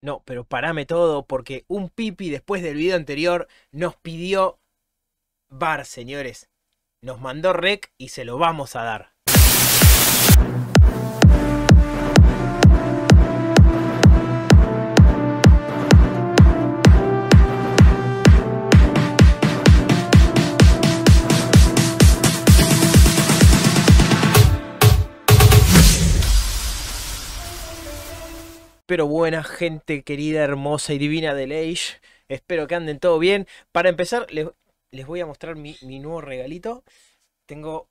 no, pero parame todo porque un pipi después del video anterior nos pidió bar, señores. Nos mandó rec y se lo vamos a dar. Pero buena gente querida, hermosa y divina del Age. Espero que anden todo bien. Para empezar, les, voy a mostrar mi, nuevo regalito. Tengo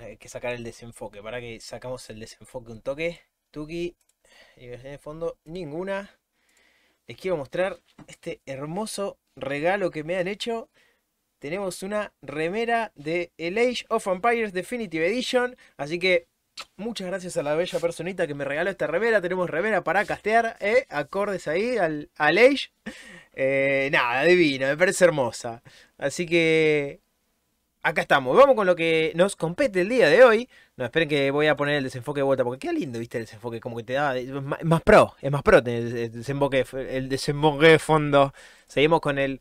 eh, que sacar el desenfoque. Para que sacamos el desenfoque un toque. Tuki. Y en el fondo, ninguna. Les quiero mostrar este hermoso regalo que me han hecho tenemos una remera de El Age of Empires Definitive Edition. Así que Muchas gracias a la bella personita que me regaló esta revera. Tenemos revera para castear, ¿eh? acordes ahí al, al Age. Eh, nada, divino, me parece hermosa. Así que acá estamos. Vamos con lo que nos compete el día de hoy. No, esperen que voy a poner el desenfoque de vuelta, porque qué lindo, viste, el desenfoque. Como que te da. Es más, pro, es más pro el, desenfoque, el desenfoque de fondo. Seguimos con el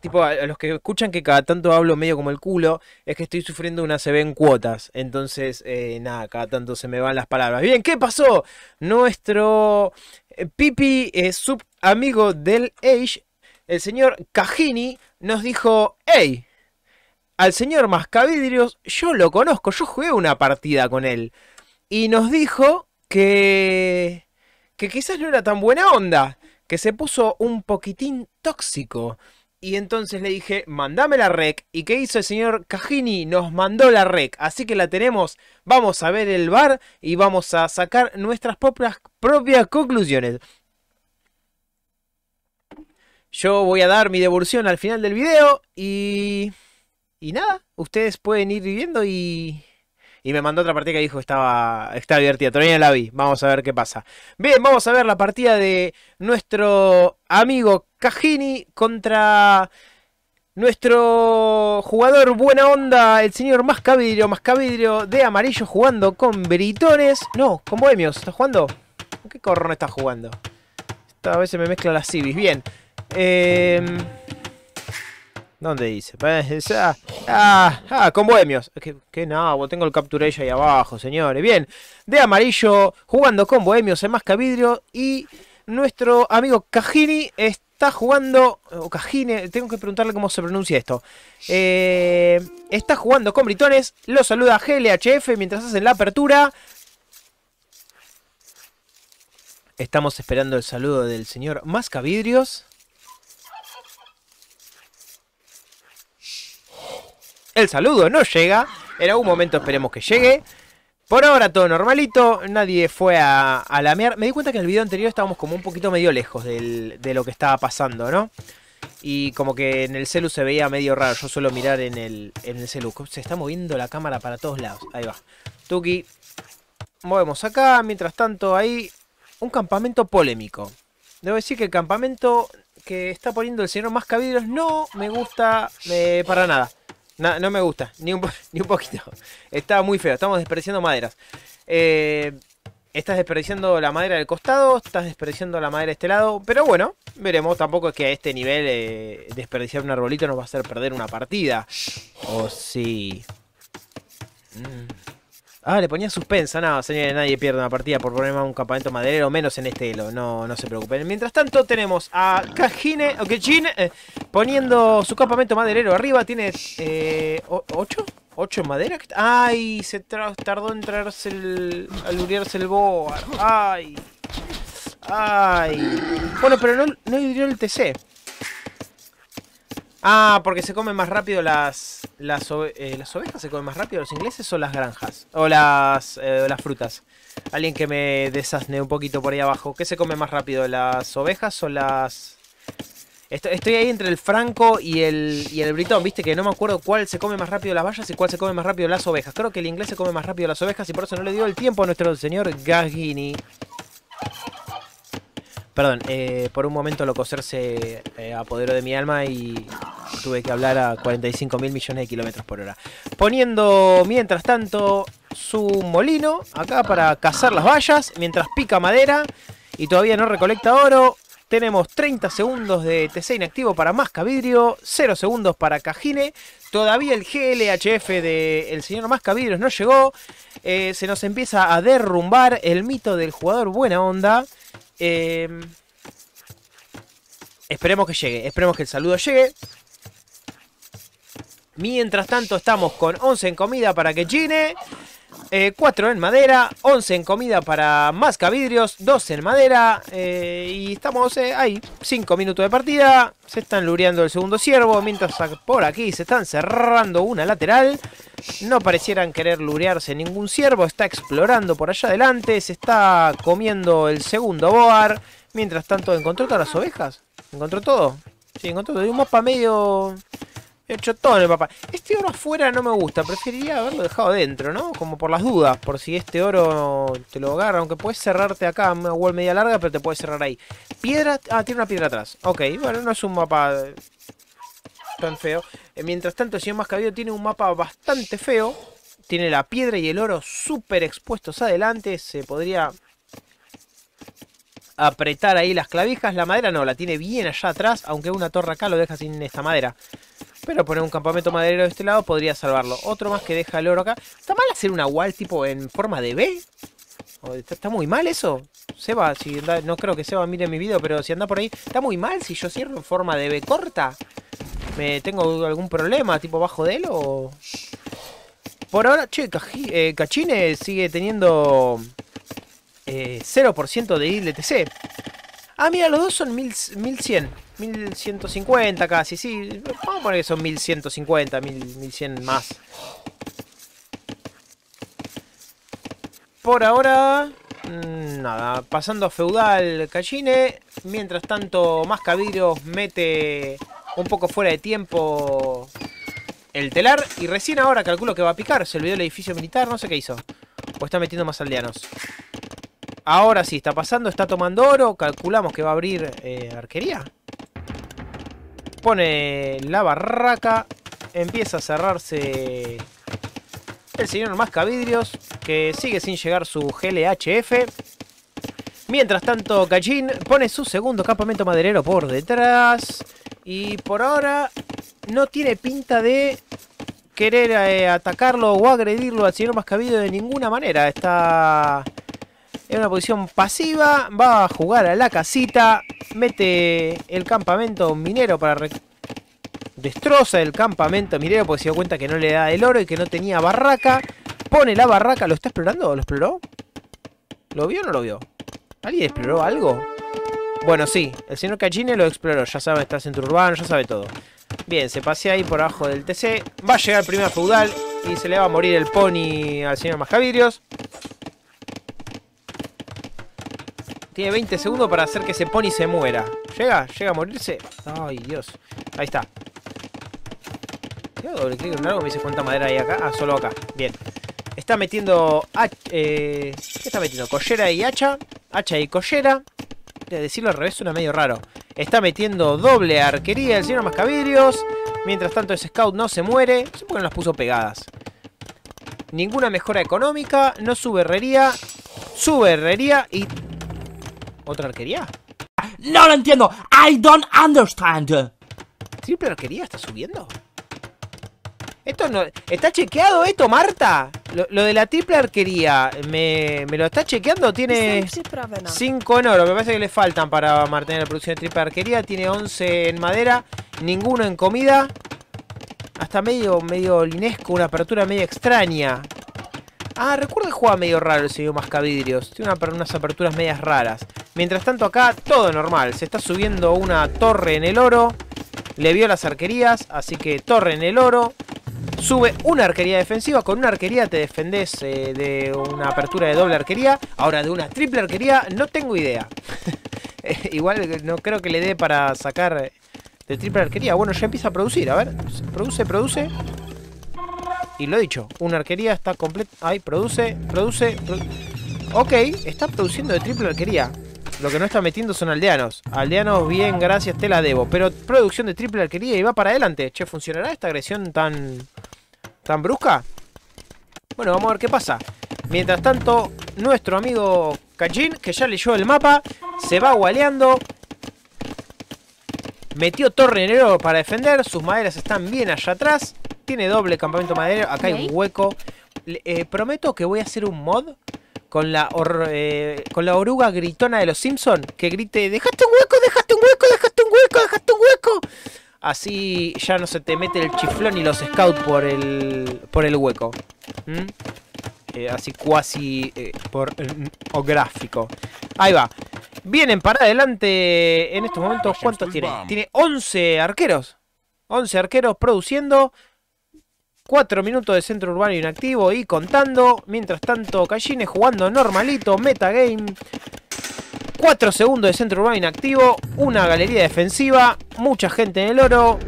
tipo, a los que escuchan que cada tanto hablo medio como el culo, es que estoy sufriendo una CB en cuotas. Entonces, eh, nada, cada tanto se me van las palabras. Bien, ¿qué pasó? Nuestro eh, pipi eh, subamigo amigo del Age, el señor Cajini, nos dijo, hey, al señor Mascavidrios, yo lo conozco, yo jugué una partida con él. Y nos dijo que... que quizás no era tan buena onda, que se puso un poquitín tóxico. Y entonces le dije, mandame la rec. ¿Y qué hizo el señor Cajini? Nos mandó la rec. Así que la tenemos. Vamos a ver el bar y vamos a sacar nuestras propias, propias conclusiones. Yo voy a dar mi devolución al final del video y... Y nada, ustedes pueden ir viviendo y y me mandó otra partida que dijo estaba, estaba divertida. Todavía la vi. Vamos a ver qué pasa. Bien, vamos a ver la partida de nuestro amigo Cajini contra nuestro jugador buena onda, el señor Mascavidrio, Mascavidrio de amarillo jugando con Britones. No, con Bohemios. ¿Está jugando? qué no está jugando? Esta vez se me mezclan las civis. Bien. Eh... ¿Dónde dice? Pues, ah, ah, con bohemios. Que, que tengo el capture ahí abajo, señores. Bien, de amarillo, jugando con bohemios en masca Y nuestro amigo Cajini está jugando. O Cajine, tengo que preguntarle cómo se pronuncia esto. Eh, está jugando con britones. Lo saluda GLHF mientras hacen la apertura. Estamos esperando el saludo del señor Mascavidrios. El saludo no llega. En algún momento esperemos que llegue. Por ahora todo normalito, nadie fue a, a lamear. Me di cuenta que en el video anterior estábamos como un poquito medio lejos de lo que estaba pasando, ¿no? Y como que en el celu se veía medio raro. Yo suelo mirar en el, en celu. Se está moviendo la cámara para todos lados. Ahí va. Tuki. Movemos acá. Mientras tanto, hay un campamento polémico. Debo decir que el campamento que está poniendo el señor Mascavidros no me gusta eh, para nada. No, me gusta, ni un, poquito. Está muy feo, estamos desperdiciando maderas. Eh, estás desperdiciando la madera del costado, estás desperdiciando la madera de este lado, pero bueno, veremos. Tampoco es que a este nivel eh, desperdiciar un arbolito nos va a hacer perder una partida. O oh, sí. Mm. Ah, le ponía suspensa. nada, señores, nadie pierde una partida por más un campamento maderero, menos en este elo. No, no se preocupen. Mientras tanto, tenemos a Kajine o Kajine, eh, poniendo su campamento maderero arriba. Tiene eh, ocho, ocho en madera. Ay, se tardó en traerse el... aluriarse el boar, Ay. Ay. Bueno, pero no, no el TC. Ah, porque se come más rápido las, eh, las, ovejas se comen más rápido los ingleses o las granjas? O las, eh, las frutas. Alguien que me desasne un poquito por ahí abajo. ¿Qué se come más rápido, las ovejas o las...? Estoy, ahí entre el franco y el, y el britón, viste que no me acuerdo cuál se come más rápido las vallas y cuál se come más rápido las ovejas. Creo que el inglés se come más rápido las ovejas y por eso no le dio el tiempo a nuestro señor Gagini. Perdón, eh, por un momento lo coserse apodero eh, apoderó de mi alma y tuve que hablar a 45 mil millones de kilómetros por hora. Poniendo, mientras tanto, su molino acá para cazar las vallas, mientras pica madera y todavía no recolecta oro. Tenemos 30 segundos de TC inactivo para Masca Vidrio, 0 segundos para Cajine. Todavía el GLHF del señor Masca Vidrios no llegó. Eh, se nos empieza a derrumbar el mito del jugador buena onda. Em, esperemos que llegue, esperemos que el saludo llegue. Mientras tanto estamos con 11 en comida para que Gine 4 eh, en madera, 11 en comida para más vidrios, 2 en madera eh, y estamos eh, ahí, 5 minutos de partida, se están lureando el segundo ciervo, mientras por aquí se están cerrando una lateral, no parecieran querer lurearse ningún ciervo, está explorando por allá adelante, se está comiendo el segundo boar, mientras tanto encontró todas las ovejas, encontró todo, sí, encontró todo, y un mapa medio hecho en el papá. Este oro afuera no me gusta. Preferiría haberlo dejado dentro, ¿no? Como por las dudas. Por si este oro te lo agarra. Aunque puedes cerrarte acá. Una wall media larga, pero te puedes cerrar ahí. Piedra. Ah, tiene una piedra atrás. Ok, bueno, no es un mapa eh, tan feo. Eh, mientras tanto, el más cabido tiene un mapa bastante feo. Tiene la piedra y el oro súper expuestos adelante. Se podría apretar ahí las clavijas. La madera no, la tiene bien allá atrás. Aunque una torre acá lo deja sin esta madera. Pero poner un campamento maderero de este lado podría salvarlo. Otro más que deja el oro acá. ¿Está mal hacer una wall tipo en forma de B? Está, está, muy mal eso. Seba, si no creo que Seba mire mi video, pero si anda por ahí, está muy mal si yo cierro en forma de B corta. ¿Me tengo algún problema tipo bajo de él o...? Por ahora, che, eh, Cachine sigue teniendo eh, 0% de ILTC. Ah, mira, los dos son 1100. 1150 casi, sí. Vamos a poner que son 1150, 1100 más. Por ahora, mm, nada. Pasando a feudal Calline. Mientras tanto, más cabiros mete un poco fuera de tiempo el telar. Y recién ahora calculo que va a picar. Se olvidó el edificio militar, no sé qué hizo. O está metiendo más aldeanos. Ahora sí, está pasando, está tomando oro. Calculamos que va a abrir eh, arquería pone la barraca, empieza a cerrarse el señor Mascavidrios, que sigue sin llegar su GLHF. Mientras tanto, Gallín pone su segundo campamento maderero por detrás. Y por ahora no tiene pinta de querer eh, atacarlo o agredirlo al señor mascavidrios de ninguna manera. Está en una posición pasiva. Va a jugar a la casita. Mete el campamento minero para... Destroza el campamento minero porque se dio cuenta que no le da el oro y que no tenía barraca. Pone la barraca. ¿Lo está explorando? ¿Lo exploró? ¿Lo vio o no lo vio? ¿Alguien exploró algo? Bueno, sí. El señor Cachine lo exploró. Ya sabe, está centro urbano, ya sabe todo. Bien, se pasea ahí por abajo del TC. Va a llegar el primer feudal y se le va a morir el pony al señor Majavirios. Tiene 20 segundos para hacer que se ese y se muera. ¿Llega? ¿Llega a morirse? Ay, Dios. Ahí está. qué doble clic en algo, me dice cuánta madera ahí acá. Ah, solo acá. Bien. Está metiendo... Eh, ¿Qué está metiendo? Collera y hacha. Hacha y collera. De decirlo al revés suena medio raro. Está metiendo doble arquería el señor Mascavidrios. Mientras tanto ese scout no se muere. Supongo que no las puso pegadas. Ninguna mejora económica. No sube herrería. Sube herrería y ¿Otra arquería? ¡No lo entiendo! ¡I don't understand! ¿Triple arquería está subiendo? Esto no... ¿Está chequeado esto, Marta? Lo, de la triple arquería, me, me lo está chequeando, tiene 5 en oro, me parece que le faltan para mantener la producción de triple arquería, tiene 11 en madera, ninguno en comida, hasta medio, medio linesco, una apertura medio extraña. Ah, recuerdo que jugaba medio raro el señor Mascavidrios. Tiene unas aperturas medias raras. Mientras tanto acá, todo normal. Se está subiendo una torre en el oro. Le vio las arquerías, así que torre en el oro. Sube una arquería defensiva. Con una arquería te defendés eh, de una apertura de doble arquería. Ahora de una triple arquería, no tengo idea. Eh, igual no creo que le dé para sacar eh, de triple arquería. Bueno, ya empieza a producir. A ver, produce, produce. Y lo he dicho, una arquería está completa. Ahí, produce, produce, Ok, está produciendo de triple arquería. Lo que no está metiendo son aldeanos. Aldeanos, bien, gracias, te la debo. Pero producción de triple arquería y va para adelante. Che, ¿funcionará esta agresión tan. tan brusca? Bueno, vamos a ver qué pasa. Mientras tanto, nuestro amigo Kajin, que ya leyó el mapa, se va gualeando. Metió torre en el oro para defender. Sus maderas están bien allá atrás. Tiene doble campamento madero. Acá hay un hueco. Eh, prometo que voy a hacer un mod con la, eh, con la oruga gritona de los Simpsons que grite, dejaste un hueco, dejaste un hueco, dejaste un hueco, dejaste un hueco. Así ya no se te mete el chiflón y los scouts por el, por el hueco. ¿Mm? Eh, así cuasi por o gráfico. Ahí va. Vienen para adelante en estos momentos. ¿Cuántos tiene? Tiene 11 arqueros. 11 arqueros produciendo. 4 minutos de centro urbano inactivo y contando. Mientras tanto, Calline jugando normalito, metagame. 4 segundos de centro urbano inactivo. Una galería defensiva. Mucha gente en el oro.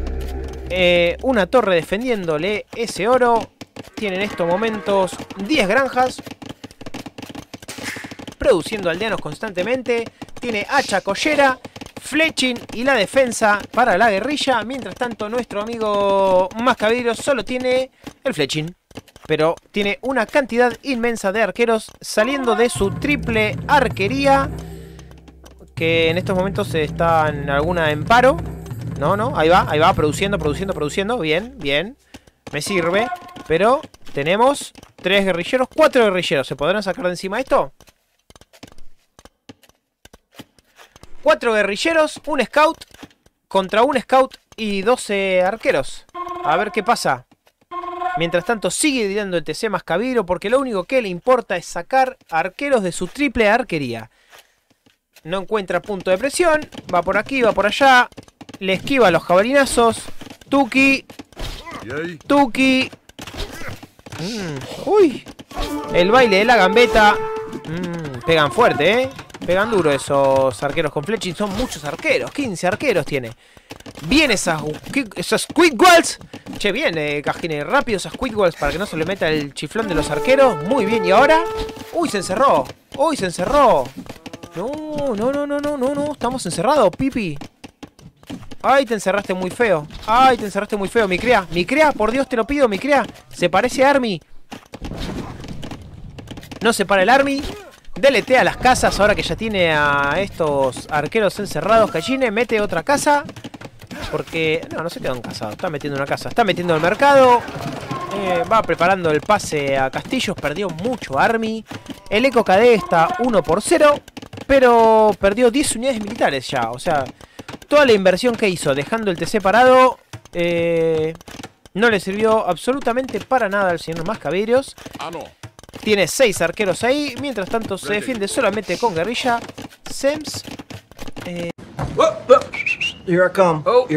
Eh, una torre defendiéndole ese oro. Tiene en estos momentos 10 granjas. Produciendo aldeanos constantemente. Tiene hacha collera. Fletching y la defensa para la guerrilla. Mientras tanto, nuestro amigo Mascabidrio solo tiene el Fletching. Pero tiene una cantidad inmensa de arqueros saliendo de su triple arquería. Que en estos momentos está en alguna en paro. No, no, ahí va, ahí va, produciendo, produciendo, produciendo. Bien, bien. Me sirve. Pero tenemos tres guerrilleros, cuatro guerrilleros. ¿Se podrán sacar de encima esto? Cuatro guerrilleros, un scout contra un scout y 12 arqueros. A ver qué pasa. Mientras tanto sigue tirando el TC cabiro porque lo único que le importa es sacar arqueros de su triple arquería. No encuentra punto de presión. Va por aquí, va por allá. Le esquiva los jabalinazos. Tuki. Tuki. Mm, uy. El baile de la gambeta. Mm, pegan fuerte, ¿eh? Pegan duro esos arqueros con Fletching. Son muchos arqueros. 15 arqueros tiene. Bien esas, esas quick Walls. Che, bien, eh, Cajine. Rápido esas quick Walls para que no se le meta el chiflón de los arqueros. Muy bien. ¿Y ahora? Uy, se encerró. Uy, se encerró. No, no, no, no, no, no, no. Estamos encerrados, Pipi. Ay, te encerraste muy feo. Ay, te encerraste muy feo, mi crea. Mi crea, por Dios te lo pido, mi crea. Se parece a Army. No se para el Army. Delete a las casas ahora que ya tiene a estos arqueros encerrados. Calline mete otra casa. Porque... No, no se queda un casado. Está metiendo una casa. Está metiendo el mercado. Eh, va preparando el pase a Castillos. Perdió mucho Army. El Eco KD está 1 por 0. Pero perdió 10 unidades militares ya. O sea, toda la inversión que hizo dejando el TC parado... Eh, no le sirvió absolutamente para nada al señor Mascaberos. Ah, no. Tiene seis arqueros ahí. Mientras tanto se defiende solamente con guerrilla. Sems. Oh.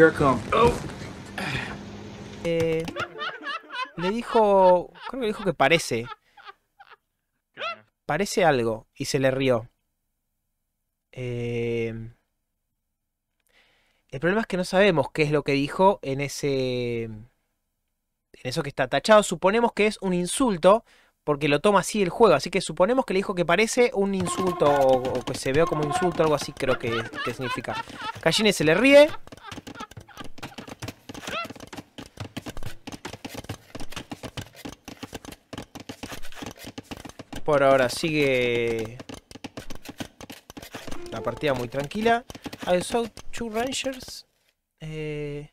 le dijo... Creo que le dijo que parece. Parece algo. Y se le rió. Eh, el problema es que no sabemos qué es lo que dijo en ese. En eso que está tachado. Suponemos que es un insulto porque lo toma así el juego. Así que suponemos que le dijo que parece un insulto o, que se veo como un insulto, algo así creo que, significa. Calline se le ríe. Por ahora sigue la partida muy tranquila. I saw two rangers. Eh,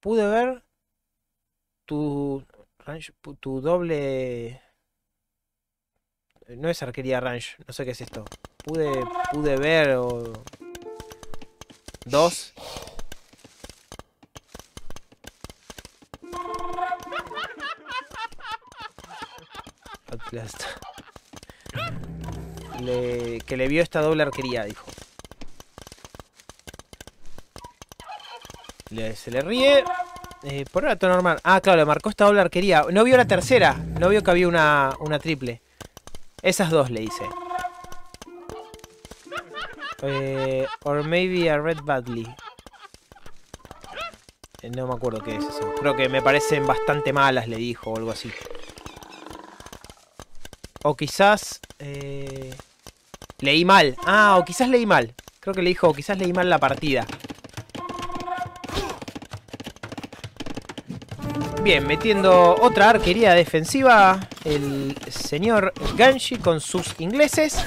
pude ver tu, tu doble... Eh, no es arquería ranch no sé qué es esto. Pude, pude ver o... Dos. Le, que le vio esta doble arquería, dijo. se le ríe. Eh, por el todo normal. Ah, claro, le marcó esta doble arquería. No vio la tercera. No vio que había una, triple. Esas dos le hice. Eh, or maybe a red badly. Eh, no me acuerdo qué es eso. Creo que me parecen bastante malas, le dijo, o algo así. O quizás... Eh, leí mal. Ah, o quizás leí mal. Creo que le dijo, o quizás leí mal la partida. Bien, metiendo otra arquería defensiva, el señor Ganshi con sus ingleses,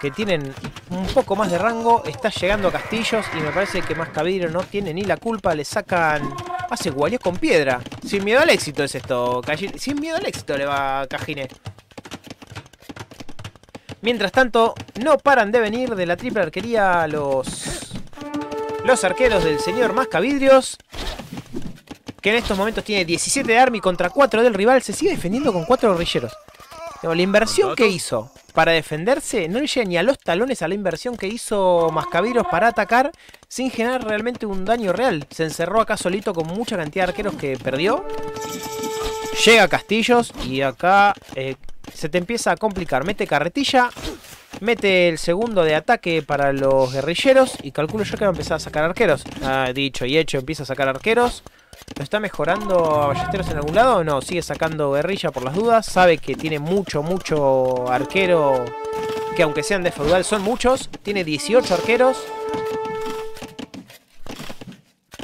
que tienen un poco más de rango, está llegando a castillos y me parece que Mascaviro no tiene ni la culpa, le sacan... Hace guayos con piedra. Sin miedo al éxito es esto, Sin miedo al éxito le va Cajine. Mientras tanto, no paran de venir de la triple arquería los... Los arqueros del señor Mascavidrios que en estos momentos tiene 17 de Army contra 4 del rival, se sigue defendiendo con 4 guerrilleros. La inversión que hizo para defenderse no le llega ni a los talones a la inversión que hizo Mascaviros para atacar sin generar realmente un daño real. Se encerró acá solito con mucha cantidad de arqueros que perdió. Llega Castillos y acá eh, se te empieza a complicar. Mete carretilla, mete el segundo de ataque para los guerrilleros y calculo yo que va a empezar a sacar arqueros. Ah, dicho y hecho, empieza a sacar arqueros. ¿Lo está mejorando a Ballesteros en algún lado? No, sigue sacando guerrilla por las dudas. Sabe que tiene mucho, mucho arquero. Que aunque sean de feudal, son muchos. Tiene 18 arqueros.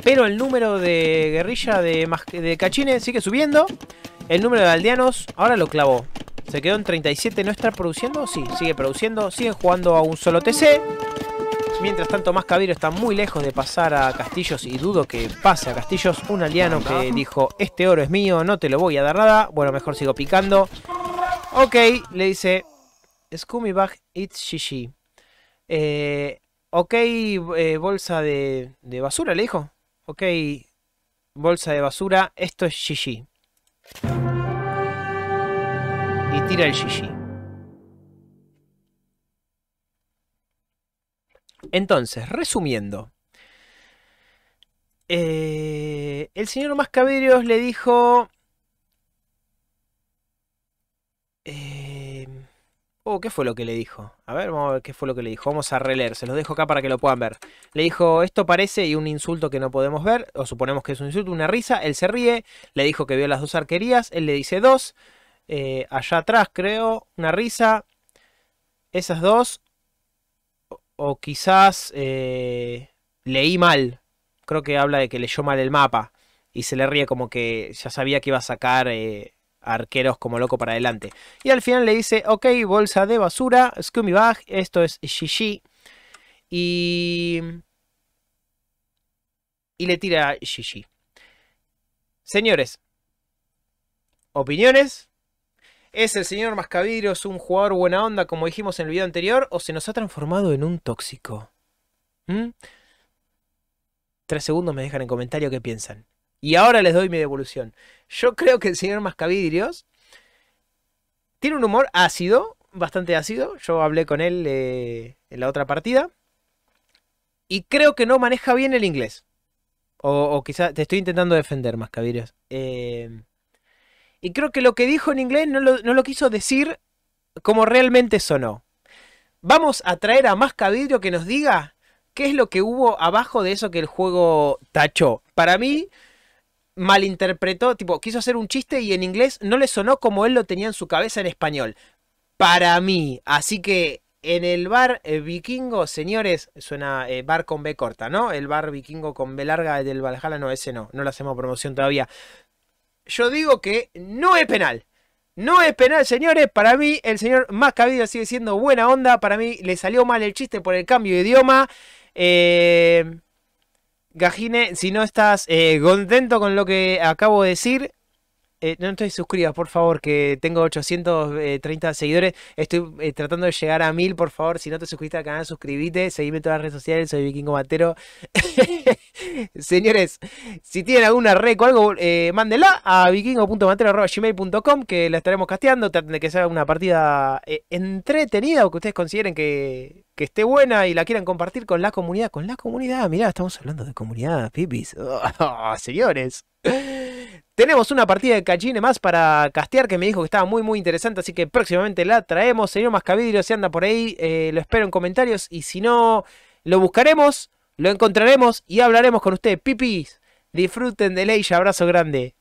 Pero el número de guerrilla de, de Cachine sigue subiendo. El número de aldeanos ahora lo clavó. Se quedó en 37. ¿No está produciendo? Sí, sigue produciendo. Sigue jugando a un solo TC. Mientras tanto, Mascaviro está muy lejos de pasar a Castillos y dudo que pase a Castillos. Un aliano que dijo, este oro es mío, no te lo voy a dar nada. Bueno, mejor sigo picando. Ok, le dice, bag, it's shishi. ok, eh, bolsa de, de, basura, le dijo. Ok, bolsa de basura, esto es shishi. Y tira el shishi. Entonces, resumiendo. Eh, el señor Mascaberios le dijo... Eh, oh, ¿qué fue lo que le dijo? A ver, vamos a ver qué fue lo que le dijo. Vamos a releer, se los dejo acá para que lo puedan ver. Le dijo, esto parece y un insulto que no podemos ver, o suponemos que es un insulto, una risa. Él se ríe, le dijo que vio las dos arquerías, él le dice dos. Eh, allá atrás creo, una risa. Esas dos, o quizás eh, leí mal. Creo que habla de que leyó mal el mapa y se le ríe como que ya sabía que iba a sacar eh, arqueros como loco para adelante. Y al final le dice, ok, bolsa de basura, Scummy Bag, esto es shishi, Y... Y le tira shishi. Señores, opiniones, ¿Es el señor Mascavidrios un jugador buena onda, como dijimos en el video anterior, o se nos ha transformado en un tóxico? ¿Mm? Tres segundos me dejan en comentario qué piensan. Y ahora les doy mi devolución. Yo creo que el señor Mascavidrios tiene un humor ácido, bastante ácido. Yo hablé con él eh, en la otra partida. Y creo que no maneja bien el inglés. O, quizás te estoy intentando defender, Mascavidrios. Eh y creo que lo que dijo en inglés no lo, quiso decir como realmente sonó. Vamos a traer a más vidrio que nos diga qué es lo que hubo abajo de eso que el juego tachó. Para mí, malinterpretó, tipo, quiso hacer un chiste y en inglés no le sonó como él lo tenía en su cabeza en español. Para mí. Así que en el bar eh, vikingo, señores, suena eh, bar con B corta, ¿no? El bar vikingo con B larga del Valhalla, no, ese no, no lo hacemos promoción todavía yo digo que no es penal. No es penal, señores. Para mí, el señor más cabido sigue siendo buena onda. Para mí, le salió mal el chiste por el cambio de idioma. Eh, Gajine, si no estás eh, contento con lo que acabo de decir, eh, no estoy suscribas, por favor, que tengo 830 eh, seguidores. Estoy eh, tratando de llegar a 1000, por favor. Si no te suscribiste al canal, suscríbete. Seguime en todas las redes sociales. Soy Vikingo Matero. Señores, si tienen alguna rec o algo, Mándela a vikingo.matero.gmail.com que la estaremos casteando. Traten de que sea una partida entretenida o que ustedes consideren que, esté buena y la quieran compartir con la comunidad. Con la comunidad, mirá, estamos hablando de comunidad, pipis. Oh, señores. Tenemos una partida de cachine más para castear que me dijo que estaba muy muy interesante, así que próximamente la traemos. Señor Mascavidrio, si anda por ahí, eh, lo espero en comentarios y si no, lo buscaremos, lo encontraremos y hablaremos con usted. Pipis, disfruten de ley, abrazo grande.